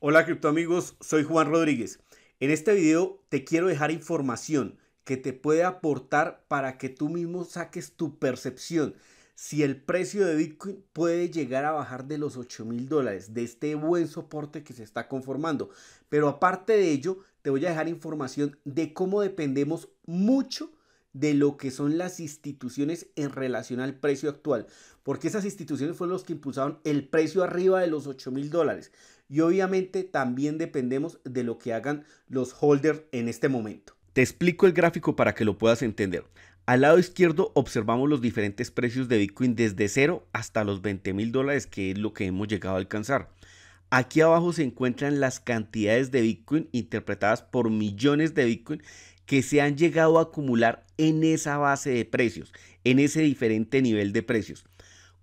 Hola cripto amigos, soy Juan Rodríguez. En este video te quiero dejar información que te puede aportar para que tú mismo saques tu percepción si el precio de Bitcoin puede llegar a bajar de los 8 mil dólares, de este buen soporte que se está conformando. Pero aparte de ello, te voy a dejar información de cómo dependemos mucho de lo que son las instituciones en relación al precio actual, porque esas instituciones fueron los que impulsaron el precio arriba de los 8 mil dólares y obviamente también dependemos de lo que hagan los holders en este momento. Te explico el gráfico para que lo puedas entender. Al lado izquierdo observamos los diferentes precios de Bitcoin desde 0 hasta los 20 mil dólares, que es lo que hemos llegado a alcanzar. Aquí abajo se encuentran las cantidades de Bitcoin interpretadas por millones de Bitcoin que se han llegado a acumular en esa base de precios, en ese diferente nivel de precios.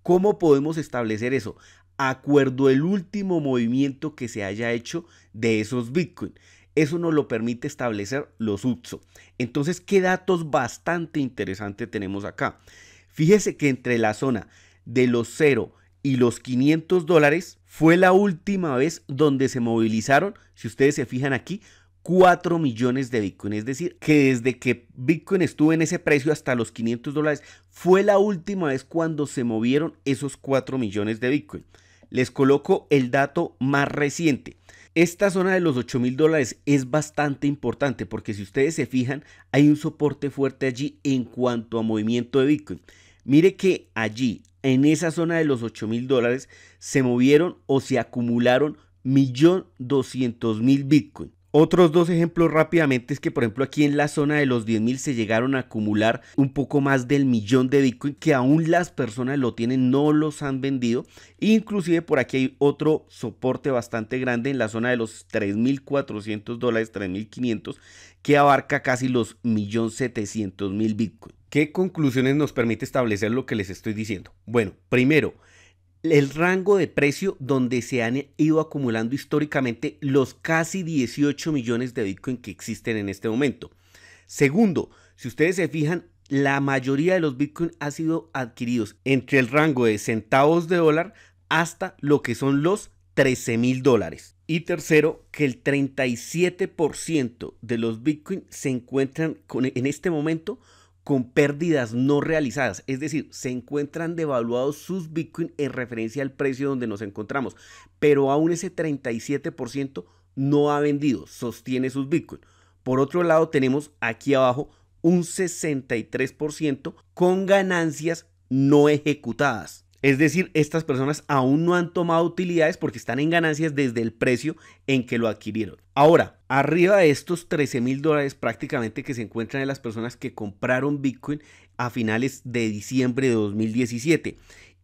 ¿Cómo podemos establecer eso? acuerdo el último movimiento que se haya hecho de esos Bitcoin. Eso nos lo permite establecer los UPSO. Entonces, ¿qué datos bastante interesantes tenemos acá? Fíjese que entre la zona de los 0 y los 500 dólares fue la última vez donde se movilizaron, si ustedes se fijan aquí, 4 millones de Bitcoin. Es decir, que desde que Bitcoin estuvo en ese precio hasta los 500 dólares, fue la última vez cuando se movieron esos 4 millones de Bitcoin. Les coloco el dato más reciente. Esta zona de los 8 mil dólares es bastante importante porque si ustedes se fijan, hay un soporte fuerte allí en cuanto a movimiento de Bitcoin. Mire que allí, en esa zona de los 8 mil dólares, se movieron o se acumularon 1.200.000 Bitcoin. Otros dos ejemplos rápidamente es que, por ejemplo, aquí en la zona de los 10.000 se llegaron a acumular un poco más del millón de Bitcoin que aún las personas lo tienen, no los han vendido. Inclusive por aquí hay otro soporte bastante grande en la zona de los 3.400 dólares, 3.500, que abarca casi los 1.700.000 Bitcoin. ¿Qué conclusiones nos permite establecer lo que les estoy diciendo? Bueno, primero, el rango de precio donde se han ido acumulando históricamente los casi 18 millones de Bitcoin que existen en este momento. Segundo, si ustedes se fijan, la mayoría de los Bitcoin ha sido adquiridos entre el rango de centavos de dólar hasta lo que son los 13 mil dólares. Y tercero, que el 37% de los Bitcoin se encuentran con, en este momento con pérdidas no realizadas, es decir, se encuentran devaluados sus Bitcoin en referencia al precio donde nos encontramos, pero aún ese 37% no ha vendido, sostiene sus Bitcoin. Por otro lado, tenemos aquí abajo un 63% con ganancias no ejecutadas. Es decir, estas personas aún no han tomado utilidades porque están en ganancias desde el precio en que lo adquirieron. Ahora, arriba de estos 13 mil dólares prácticamente que se encuentran en las personas que compraron Bitcoin a finales de diciembre de 2017.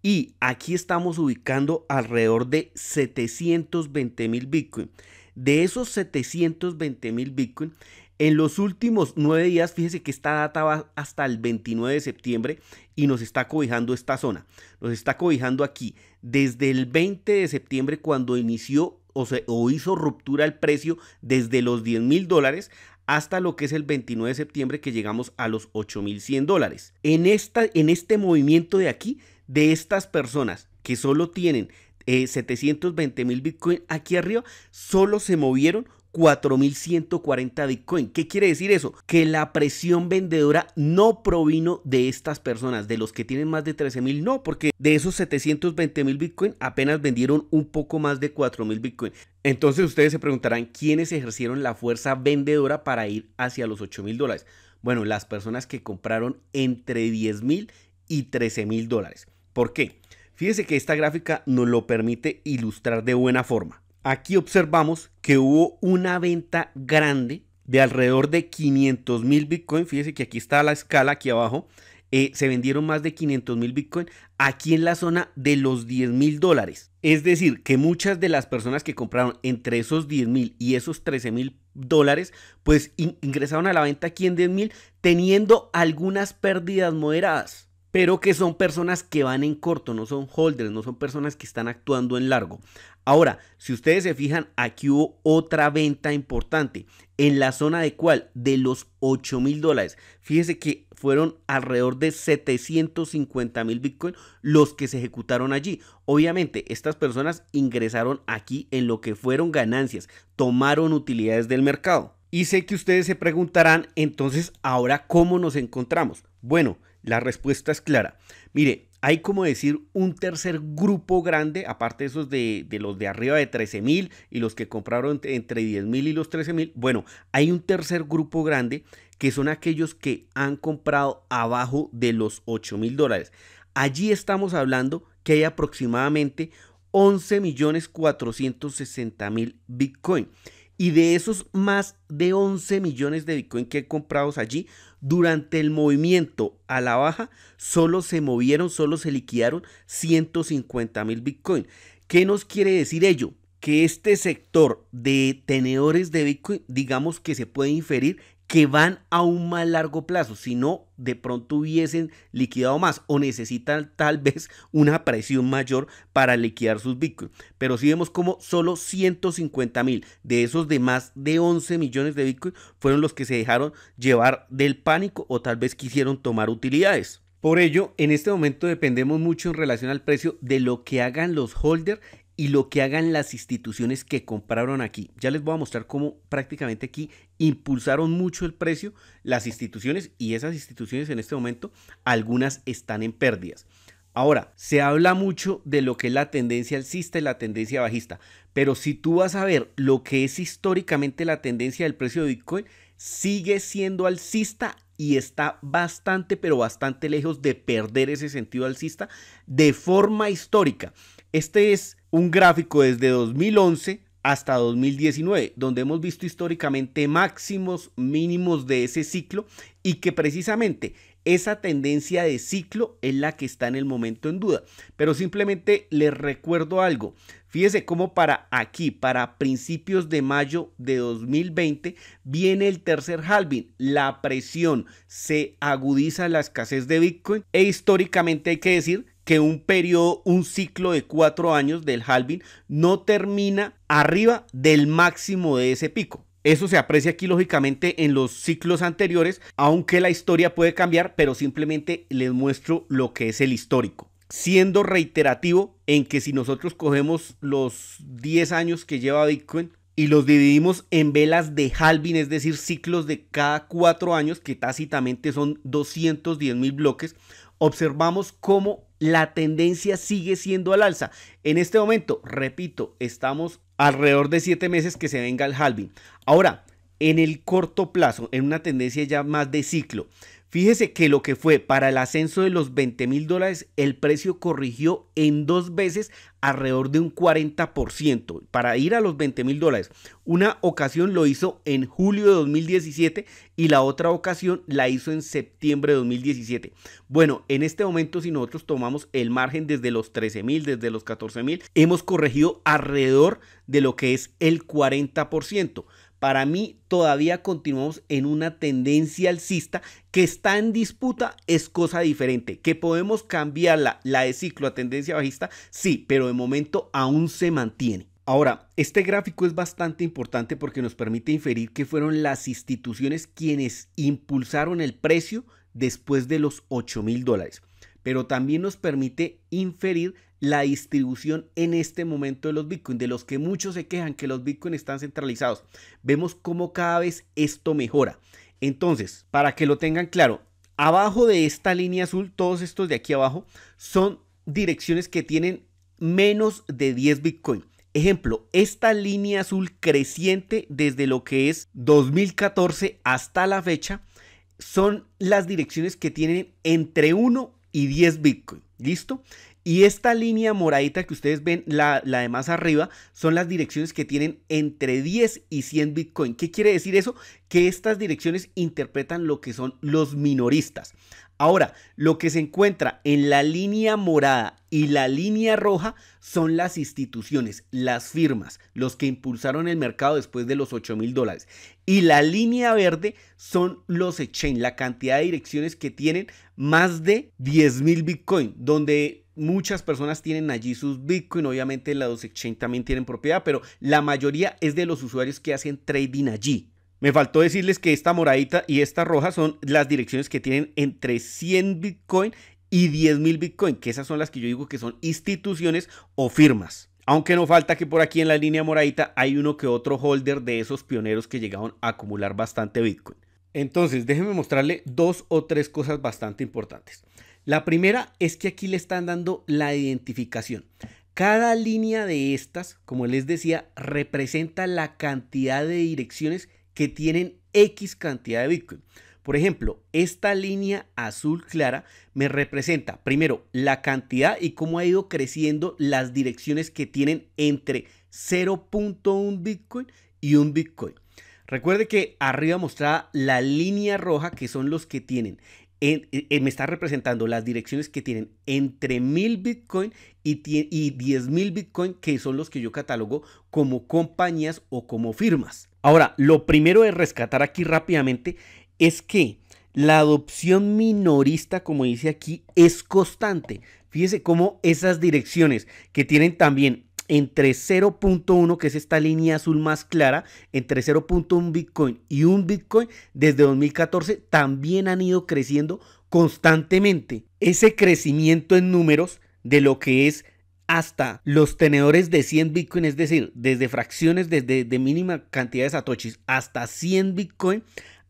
Y aquí estamos ubicando alrededor de 720 mil Bitcoin. De esos 720 mil Bitcoin, en los últimos nueve días, fíjese que esta data va hasta el 29 de septiembre y nos está cobijando esta zona. Nos está cobijando aquí desde el 20 de septiembre cuando inició o, hizo ruptura el precio desde los 10 mil dólares hasta lo que es el 29 de septiembre que llegamos a los 8.100 dólares. En, esta, en este movimiento de aquí, de estas personas que solo tienen 720 eh, mil Bitcoin aquí arriba, solo se movieron 4.140 Bitcoin. ¿Qué quiere decir eso? Que la presión vendedora no provino de estas personas, de los que tienen más de 13.000, no, porque de esos 720.000 Bitcoin apenas vendieron un poco más de 4.000 Bitcoin. Entonces ustedes se preguntarán quiénes ejercieron la fuerza vendedora para ir hacia los 8.000 dólares. Bueno, las personas que compraron entre 10.000 y 13.000 dólares. ¿Por qué? Fíjese que esta gráfica nos lo permite ilustrar de buena forma. Aquí observamos que hubo una venta grande de alrededor de 500 mil Bitcoin. Fíjese que aquí está la escala, aquí abajo. Eh, se vendieron más de 500 mil Bitcoin aquí en la zona de los 10 mil dólares. Es decir, que muchas de las personas que compraron entre esos 10 mil y esos 13 mil dólares, pues ingresaron a la venta aquí en 10 mil teniendo algunas pérdidas moderadas pero que son personas que van en corto, no son holders, no son personas que están actuando en largo. Ahora, si ustedes se fijan, aquí hubo otra venta importante. ¿En la zona de cuál? De los 8 mil dólares. Fíjese que fueron alrededor de 750 mil Bitcoin los que se ejecutaron allí. Obviamente, estas personas ingresaron aquí en lo que fueron ganancias, tomaron utilidades del mercado. Y sé que ustedes se preguntarán, entonces, ¿ahora cómo nos encontramos? Bueno, la respuesta es clara. Mire, hay como decir un tercer grupo grande, aparte de esos de, los de arriba de 13 mil y los que compraron entre 10 mil y los 13 mil. Bueno, hay un tercer grupo grande que son aquellos que han comprado abajo de los 8 mil dólares. Allí estamos hablando que hay aproximadamente 11 millones 460 mil Bitcoin. Y de esos más de 11 millones de Bitcoin que he comprado allí, durante el movimiento a la baja, solo se movieron, solo se liquidaron 150 mil Bitcoin. ¿Qué nos quiere decir ello? Que este sector de tenedores de Bitcoin, digamos que se puede inferir que van a un más largo plazo, si no, de pronto hubiesen liquidado más o necesitan tal vez una presión mayor para liquidar sus bitcoins. Pero si vemos como solo 150 mil de esos de más de 11 millones de bitcoins fueron los que se dejaron llevar del pánico o tal vez quisieron tomar utilidades. Por ello, en este momento dependemos mucho en relación al precio de lo que hagan los holders y lo que hagan las instituciones que compraron aquí. Ya les voy a mostrar cómo prácticamente aquí impulsaron mucho el precio las instituciones y esas instituciones en este momento algunas están en pérdidas. Ahora, se habla mucho de lo que es la tendencia alcista y la tendencia bajista, pero si tú vas a ver lo que es históricamente la tendencia del precio de Bitcoin, sigue siendo alcista y está bastante, pero bastante lejos de perder ese sentido alcista de forma histórica. Este es un gráfico desde 2011 hasta 2019, donde hemos visto históricamente máximos mínimos de ese ciclo y que precisamente esa tendencia de ciclo es la que está en el momento en duda. Pero simplemente les recuerdo algo. Fíjese cómo para aquí, para principios de mayo de 2020, viene el tercer halving. La presión se agudiza la escasez de Bitcoin e históricamente hay que decir que un periodo, un ciclo de cuatro años del halving no termina arriba del máximo de ese pico. Eso se aprecia aquí lógicamente en los ciclos anteriores, aunque la historia puede cambiar, pero simplemente les muestro lo que es el histórico. Siendo reiterativo en que si nosotros cogemos los 10 años que lleva Bitcoin y los dividimos en velas de halving, es decir, ciclos de cada 4 años, que tácitamente son 210 mil bloques, observamos cómo la tendencia sigue siendo al alza. En este momento, repito, estamos alrededor de siete meses que se venga el halving. Ahora, en el corto plazo, en una tendencia ya más de ciclo, Fíjese que lo que fue para el ascenso de los 20 mil dólares, el precio corrigió en dos veces alrededor de un 40% para ir a los 20 mil dólares. Una ocasión lo hizo en julio de 2017 y la otra ocasión la hizo en septiembre de 2017. Bueno, en este momento si nosotros tomamos el margen desde los 13 mil, desde los 14 mil, hemos corregido alrededor de lo que es el 40%. Para mí todavía continuamos en una tendencia alcista que está en disputa es cosa diferente. Que podemos cambiarla, la de ciclo a tendencia bajista, sí, pero de momento aún se mantiene. Ahora, este gráfico es bastante importante porque nos permite inferir que fueron las instituciones quienes impulsaron el precio después de los 8 mil dólares, pero también nos permite inferir la distribución en este momento de los Bitcoin, de los que muchos se quejan que los Bitcoin están centralizados. Vemos cómo cada vez esto mejora. Entonces, para que lo tengan claro, abajo de esta línea azul, todos estos de aquí abajo, son direcciones que tienen menos de 10 Bitcoin. Ejemplo, esta línea azul creciente desde lo que es 2014 hasta la fecha son las direcciones que tienen entre 1 y 10 Bitcoin. ¿Listo? Y esta línea moradita que ustedes ven, la, de más arriba, son las direcciones que tienen entre 10 y 100 Bitcoin. ¿Qué quiere decir eso? Que estas direcciones interpretan lo que son los minoristas. Ahora, lo que se encuentra en la línea morada y la línea roja son las instituciones, las firmas, los que impulsaron el mercado después de los 8 mil dólares. Y la línea verde son los exchange, la cantidad de direcciones que tienen más de 10 mil Bitcoin, donde muchas personas tienen allí sus Bitcoin, obviamente dos exchanges también tienen propiedad, pero la mayoría es de los usuarios que hacen trading allí. Me faltó decirles que esta moradita y esta roja son las direcciones que tienen entre 100 Bitcoin y 10.000 Bitcoin, que esas son las que yo digo que son instituciones o firmas. Aunque no falta que por aquí en la línea moradita hay uno que otro holder de esos pioneros que llegaron a acumular bastante Bitcoin. Entonces, déjenme mostrarle dos o tres cosas bastante importantes. La primera es que aquí le están dando la identificación. Cada línea de estas, como les decía, representa la cantidad de direcciones que tienen X cantidad de Bitcoin. Por ejemplo, esta línea azul clara me representa primero la cantidad y cómo ha ido creciendo las direcciones que tienen entre 0.1 Bitcoin y 1 Bitcoin. Recuerde que arriba mostraba la línea roja que son los que tienen eh, eh, me está representando las direcciones que tienen entre mil Bitcoin y, diez 10.000 Bitcoin, que son los que yo catalogo como compañías o como firmas. Ahora, lo primero de rescatar aquí rápidamente es que la adopción minorista, como dice aquí, es constante. Fíjese cómo esas direcciones que tienen también entre 0.1, que es esta línea azul más clara, entre 0.1 Bitcoin y un Bitcoin desde 2014 también han ido creciendo constantemente. Ese crecimiento en números de lo que es hasta los tenedores de 100 Bitcoin, es decir, desde fracciones, desde de mínima cantidad de satoshis hasta 100 Bitcoin,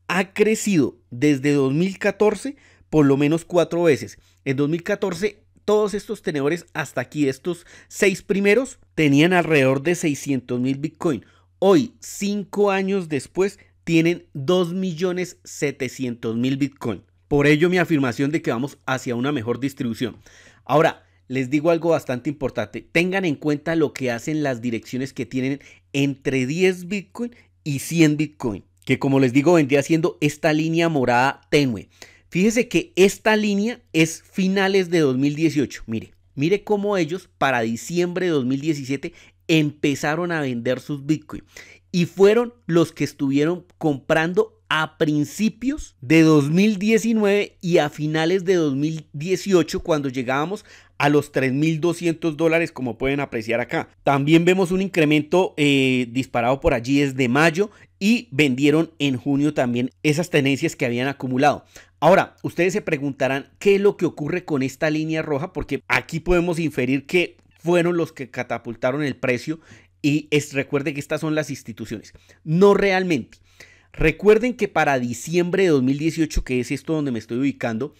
ha crecido desde 2014 por lo menos cuatro veces. En 2014 todos estos tenedores hasta aquí, estos seis primeros, tenían alrededor de 600 mil Bitcoin. Hoy, cinco años después, tienen 2.700.000 Bitcoin. Por ello mi afirmación de que vamos hacia una mejor distribución. Ahora, les digo algo bastante importante. Tengan en cuenta lo que hacen las direcciones que tienen entre 10 Bitcoin y 100 Bitcoin. Que como les digo, vendría siendo esta línea morada tenue. Fíjese que esta línea es finales de 2018. Mire, mire cómo ellos para diciembre de 2017 empezaron a vender sus Bitcoin y fueron los que estuvieron comprando a principios de 2019 y a finales de 2018 cuando llegábamos a los 3.200 dólares como pueden apreciar acá. También vemos un incremento eh, disparado por allí desde mayo y vendieron en junio también esas tenencias que habían acumulado. Ahora, ustedes se preguntarán qué es lo que ocurre con esta línea roja porque aquí podemos inferir que fueron los que catapultaron el precio y es, recuerde que estas son las instituciones. No realmente. Recuerden que para diciembre de 2018, que es esto donde me estoy ubicando,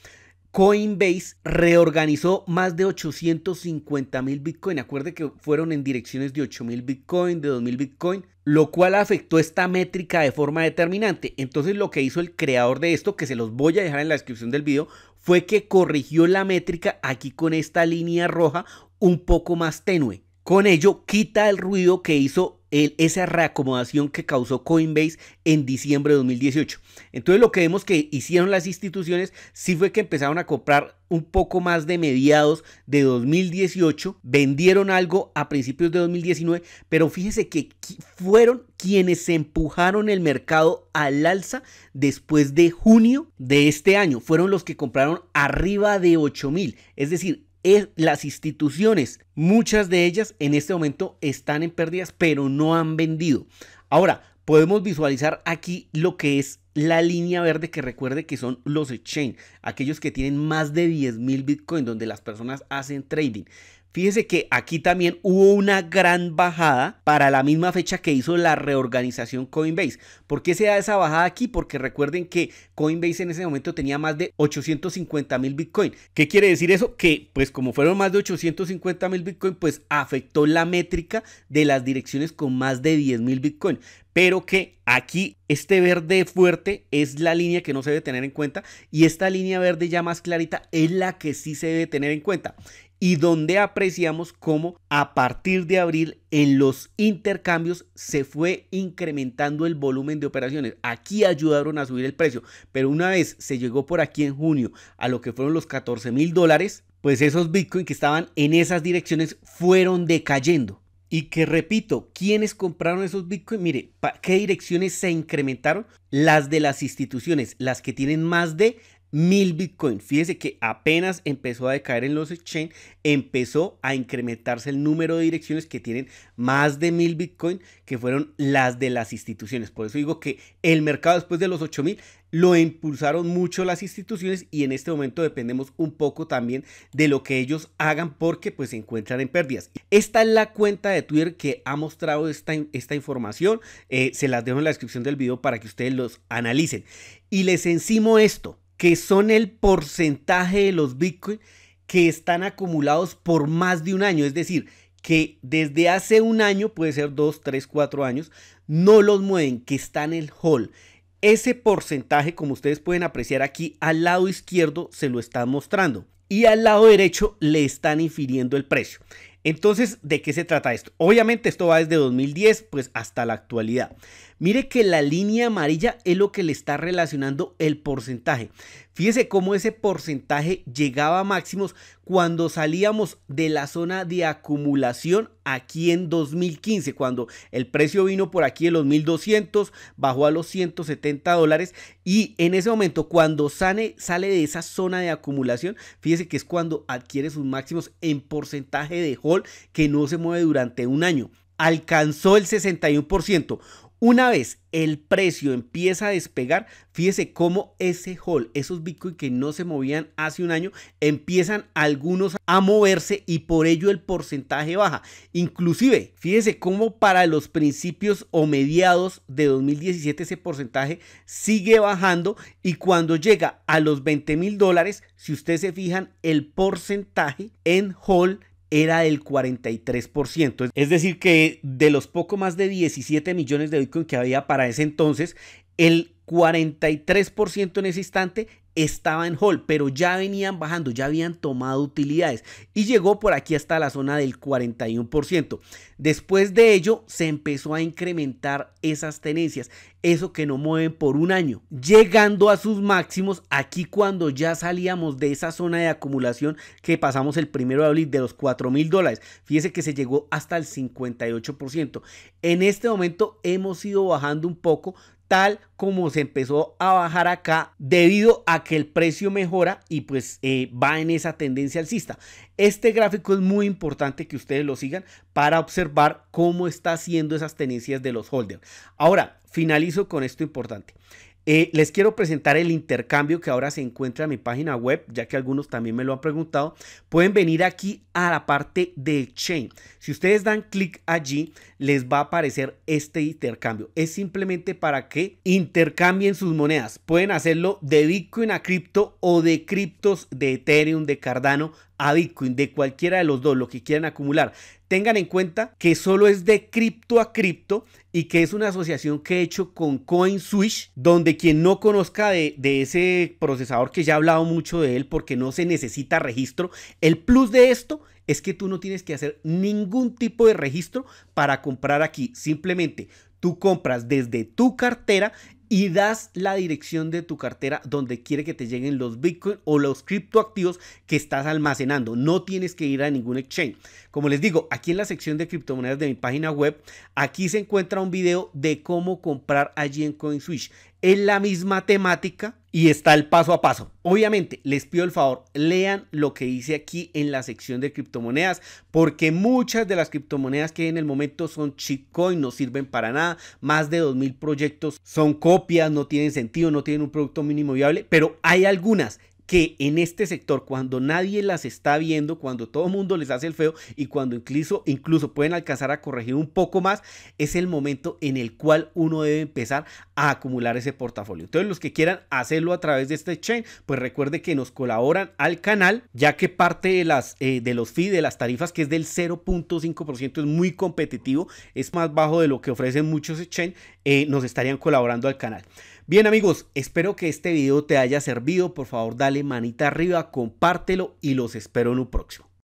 Coinbase reorganizó más de 850 mil Bitcoin. Acuerden que fueron en direcciones de 8 mil Bitcoin, de 2 mil Bitcoin, lo cual afectó esta métrica de forma determinante. Entonces lo que hizo el creador de esto, que se los voy a dejar en la descripción del video, fue que corrigió la métrica aquí con esta línea roja un poco más tenue. Con ello quita el ruido que hizo esa reacomodación que causó Coinbase en diciembre de 2018. Entonces lo que vemos que hicieron las instituciones sí fue que empezaron a comprar un poco más de mediados de 2018, vendieron algo a principios de 2019, pero fíjese que fueron quienes empujaron el mercado al alza después de junio de este año. Fueron los que compraron arriba de 8000. mil. Es decir, es las instituciones, muchas de ellas en este momento están en pérdidas, pero no han vendido. Ahora, podemos visualizar aquí lo que es la línea verde que recuerde que son los exchange, aquellos que tienen más de mil bitcoins donde las personas hacen trading. Fíjese que aquí también hubo una gran bajada para la misma fecha que hizo la reorganización Coinbase. ¿Por qué se da esa bajada aquí? Porque recuerden que Coinbase en ese momento tenía más de 850 mil Bitcoin. ¿Qué quiere decir eso? Que pues como fueron más de 850 mil Bitcoin, pues afectó la métrica de las direcciones con más de 10 mil Bitcoin pero que aquí este verde fuerte es la línea que no se debe tener en cuenta y esta línea verde ya más clarita es la que sí se debe tener en cuenta y donde apreciamos cómo a partir de abril en los intercambios se fue incrementando el volumen de operaciones. Aquí ayudaron a subir el precio, pero una vez se llegó por aquí en junio a lo que fueron los 14 mil dólares, pues esos bitcoins que estaban en esas direcciones fueron decayendo. Y que repito, quienes compraron esos bitcoins Mire, qué direcciones se incrementaron? Las de las instituciones, las que tienen más de mil Bitcoin. Fíjese que apenas empezó a decaer en los exchange, empezó a incrementarse el número de direcciones que tienen más de mil Bitcoin, que fueron las de las instituciones. Por eso digo que el mercado después de los 8000 lo impulsaron mucho las instituciones y en este momento dependemos un poco también de lo que ellos hagan porque pues se encuentran en pérdidas. Esta es la cuenta de Twitter que ha mostrado esta, esta información. Eh, se las dejo en la descripción del video para que ustedes los analicen. Y les encimo esto que son el porcentaje de los Bitcoin que están acumulados por más de un año. Es decir, que desde hace un año, puede ser dos, tres, cuatro años, no los mueven, que están en el hall. Ese porcentaje, como ustedes pueden apreciar aquí, al lado izquierdo se lo están mostrando y al lado derecho le están infiriendo el precio. Entonces, ¿de qué se trata esto? Obviamente esto va desde 2010 pues hasta la actualidad. Mire que la línea amarilla es lo que le está relacionando el porcentaje. Fíjese cómo ese porcentaje llegaba a máximos cuando salíamos de la zona de acumulación aquí en 2015, cuando el precio vino por aquí de los 1200, bajó a los 170 dólares y en ese momento cuando sale, sale de esa zona de acumulación, fíjese que es cuando adquiere sus máximos en porcentaje de hold que no se mueve durante un año alcanzó el 61%, una vez el precio empieza a despegar, fíjese cómo ese hall, esos Bitcoin que no se movían hace un año, empiezan algunos a moverse y por ello el porcentaje baja. Inclusive, fíjese cómo para los principios o mediados de 2017 ese porcentaje sigue bajando y cuando llega a los 20 mil dólares, si ustedes se fijan, el porcentaje en hall, era del 43%. Es decir, que de los poco más de 17 millones de Bitcoin que había para ese entonces, el 43% en ese instante estaba en hold, pero ya venían bajando, ya habían tomado utilidades y llegó por aquí hasta la zona del 41%. Después de ello se empezó a incrementar esas tenencias, eso que no mueven por un año, llegando a sus máximos aquí cuando ya salíamos de esa zona de acumulación que pasamos el primero de abril de los 4 mil dólares. Fíjese que se llegó hasta el 58%. En este momento hemos ido bajando un poco, tal como se empezó a bajar acá debido a que el precio mejora y pues eh, va en esa tendencia alcista. Este gráfico es muy importante que ustedes lo sigan para observar cómo está haciendo esas tendencias de los holders. Ahora, finalizo con esto importante. Eh, les quiero presentar el intercambio que ahora se encuentra en mi página web, ya que algunos también me lo han preguntado. Pueden venir aquí a la parte de Chain Si ustedes dan clic allí, les va a aparecer este intercambio. Es simplemente para que intercambien sus monedas. Pueden hacerlo de Bitcoin a cripto o de criptos de Ethereum, de Cardano a Bitcoin de cualquiera de los dos, lo que quieran acumular, tengan en cuenta que solo es de cripto a cripto y que es una asociación que he hecho con CoinSwitch, donde quien no conozca de, de, ese procesador que ya he hablado mucho de él porque no se necesita registro, el plus de esto es que tú no tienes que hacer ningún tipo de registro para comprar aquí, simplemente Tú compras desde tu cartera y das la dirección de tu cartera donde quiere que te lleguen los Bitcoin o los criptoactivos que estás almacenando. No tienes que ir a ningún exchange. Como les digo, aquí en la sección de criptomonedas de mi página web, aquí se encuentra un video de cómo comprar allí en CoinSwitch. Es la misma temática, y está el paso a paso. Obviamente, les pido el favor, lean lo que dice aquí en la sección de criptomonedas, porque muchas de las criptomonedas que hay en el momento son y no sirven para nada. Más de 2.000 proyectos son copias, no tienen sentido, no tienen un producto mínimo viable, pero hay algunas que en este sector, cuando nadie las está viendo, cuando todo el mundo les hace el feo y cuando incluso, incluso pueden alcanzar a corregir un poco más, es el momento en el cual uno debe empezar a acumular ese portafolio. Entonces, los que quieran hacerlo a través de este chain, pues recuerde que nos colaboran al canal, ya que parte de, las, eh, de los fees, de las tarifas, que es del 0.5%, es muy competitivo, es más bajo de lo que ofrecen muchos chain eh, nos estarían colaborando al canal. Bien amigos, espero que este video te haya servido. Por favor, dale manita arriba, compártelo y los espero en un próximo.